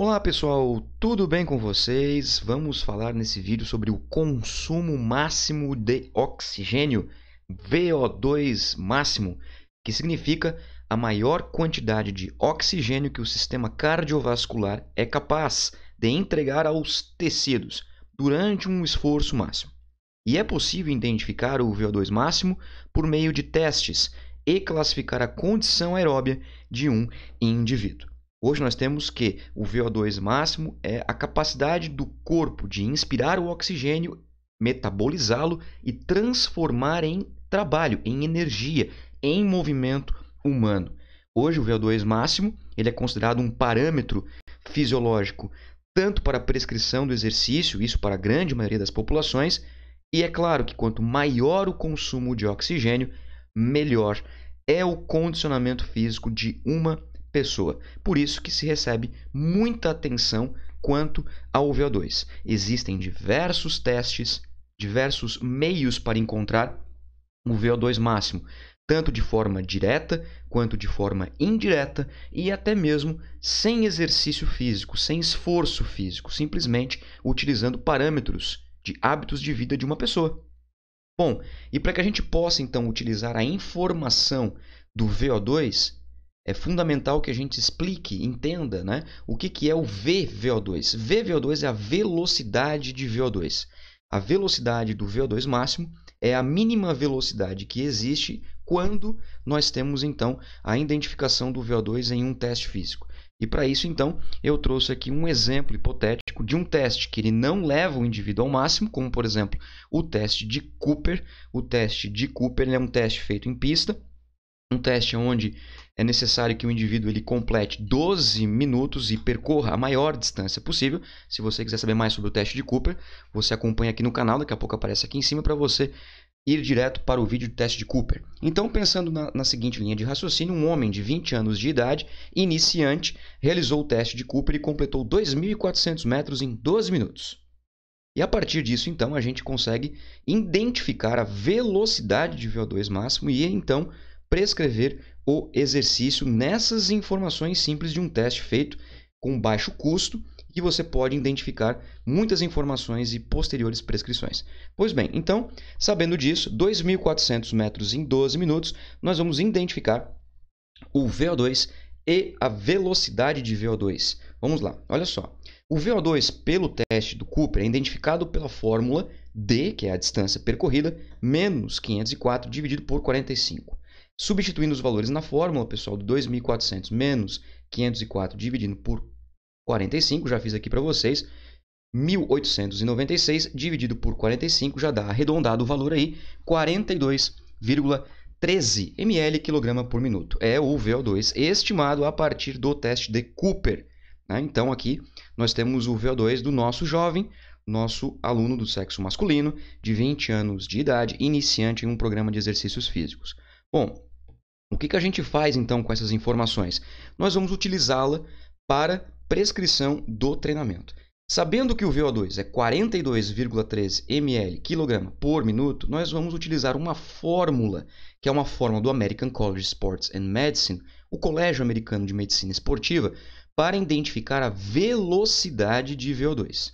Olá pessoal, tudo bem com vocês? Vamos falar nesse vídeo sobre o consumo máximo de oxigênio, VO2 máximo, que significa a maior quantidade de oxigênio que o sistema cardiovascular é capaz de entregar aos tecidos durante um esforço máximo. E é possível identificar o VO2 máximo por meio de testes e classificar a condição aeróbia de um indivíduo. Hoje nós temos que o VO2 máximo é a capacidade do corpo de inspirar o oxigênio, metabolizá-lo e transformar em trabalho, em energia, em movimento humano. Hoje o VO2 máximo ele é considerado um parâmetro fisiológico tanto para a prescrição do exercício, isso para a grande maioria das populações, e é claro que quanto maior o consumo de oxigênio, melhor é o condicionamento físico de uma pessoa. Por isso que se recebe muita atenção quanto ao VO2. Existem diversos testes, diversos meios para encontrar o VO2 máximo, tanto de forma direta quanto de forma indireta e até mesmo sem exercício físico, sem esforço físico, simplesmente utilizando parâmetros de hábitos de vida de uma pessoa. Bom, e para que a gente possa então utilizar a informação do VO2, é fundamental que a gente explique, entenda né, o que, que é o VVO2. VVO2 é a velocidade de VO2. A velocidade do VO2 máximo é a mínima velocidade que existe quando nós temos então a identificação do VO2 em um teste físico. E para isso, então, eu trouxe aqui um exemplo hipotético de um teste que ele não leva o indivíduo ao máximo, como por exemplo o teste de Cooper. O teste de Cooper é um teste feito em pista um teste onde é necessário que o indivíduo ele complete 12 minutos e percorra a maior distância possível. Se você quiser saber mais sobre o teste de Cooper, você acompanha aqui no canal, daqui a pouco aparece aqui em cima para você ir direto para o vídeo de teste de Cooper. Então, pensando na, na, seguinte linha de raciocínio, um homem de 20 anos de idade, iniciante, realizou o teste de Cooper e completou 2.400 metros em 12 minutos. E a partir disso, então, a gente consegue identificar a velocidade de VO2 máximo e então prescrever o exercício nessas informações simples de um teste feito com baixo custo que você pode identificar muitas informações e posteriores prescrições. Pois bem, então, sabendo disso, 2.400 metros em 12 minutos, nós vamos identificar o VO2 e a velocidade de VO2. Vamos lá, olha só. O VO2, pelo teste do Cooper, é identificado pela fórmula D, que é a distância percorrida, menos 504 dividido por 45. Substituindo os valores na fórmula, pessoal, 2.400 menos 504 dividindo por 45, já fiz aqui para vocês, 1.896 dividido por 45 já dá arredondado o valor aí, 42,13 ml quilograma por minuto. É o VO2 estimado a partir do teste de Cooper. Né? Então aqui nós temos o VO2 do nosso jovem, nosso aluno do sexo masculino, de 20 anos de idade, iniciante em um programa de exercícios físicos. Bom, o que, que a gente faz então com essas informações? Nós vamos utilizá-la para prescrição do treinamento. Sabendo que o VO2 é 42,13 ml kg por minuto, nós vamos utilizar uma fórmula, que é uma fórmula do American College of Sports and Medicine, o Colégio Americano de Medicina Esportiva, para identificar a velocidade de VO2.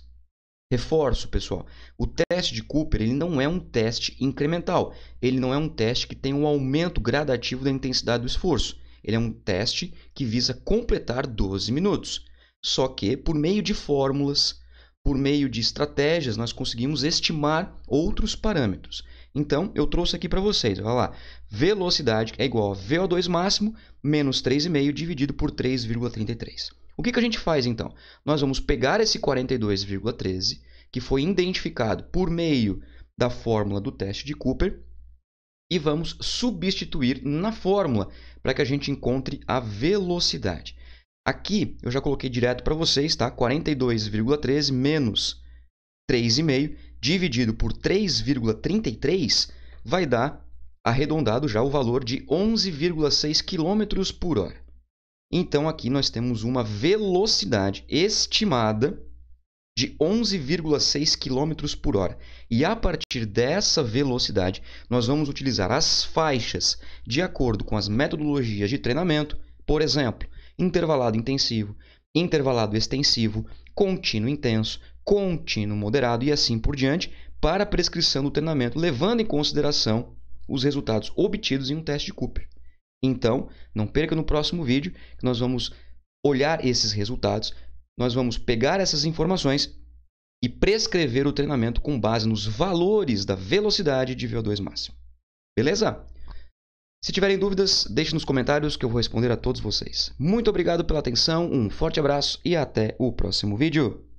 Reforço, pessoal, o teste de Cooper ele não é um teste incremental, ele não é um teste que tem um aumento gradativo da intensidade do esforço. Ele é um teste que visa completar 12 minutos. Só que, por meio de fórmulas, por meio de estratégias, nós conseguimos estimar outros parâmetros. Então, eu trouxe aqui para vocês, olha lá, velocidade é igual a VO2 máximo menos 3,5 dividido por 3,33. O que, que a gente faz então? Nós vamos pegar esse 42,13 que foi identificado por meio da fórmula do teste de Cooper e vamos substituir na fórmula para que a gente encontre a velocidade. Aqui eu já coloquei direto para vocês, tá? 42,13 menos 3,5 dividido por 3,33 vai dar arredondado já o valor de 11,6 km por hora. Então aqui nós temos uma velocidade estimada de 11,6 km por hora. E a partir dessa velocidade, nós vamos utilizar as faixas de acordo com as metodologias de treinamento, por exemplo, intervalado intensivo, intervalado extensivo, contínuo intenso, contínuo moderado e assim por diante, para a prescrição do treinamento, levando em consideração os resultados obtidos em um teste de Cooper. Então, não perca no próximo vídeo que nós vamos olhar esses resultados, nós vamos pegar essas informações e prescrever o treinamento com base nos valores da velocidade de VO2 máximo. Beleza? Se tiverem dúvidas, deixe nos comentários que eu vou responder a todos vocês. Muito obrigado pela atenção, um forte abraço e até o próximo vídeo.